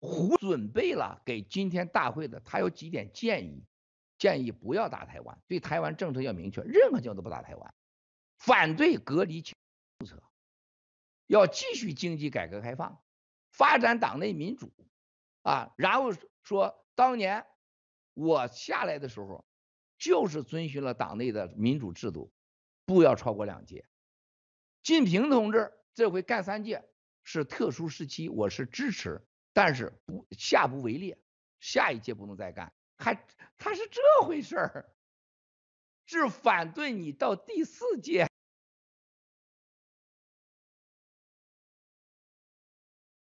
胡准备了给今天大会的，他有几点建议，建议不要打台湾，对台湾政策要明确，任何情况都不打台湾，反对隔离政策，要继续经济改革开放，发展党内民主啊，然后说当年我下来的时候，就是遵循了党内的民主制度，不要超过两届，习近平同志这回干三届是特殊时期，我是支持。但是不下不为例，下一届不能再干，还他是这回事儿，是反对你到第四届。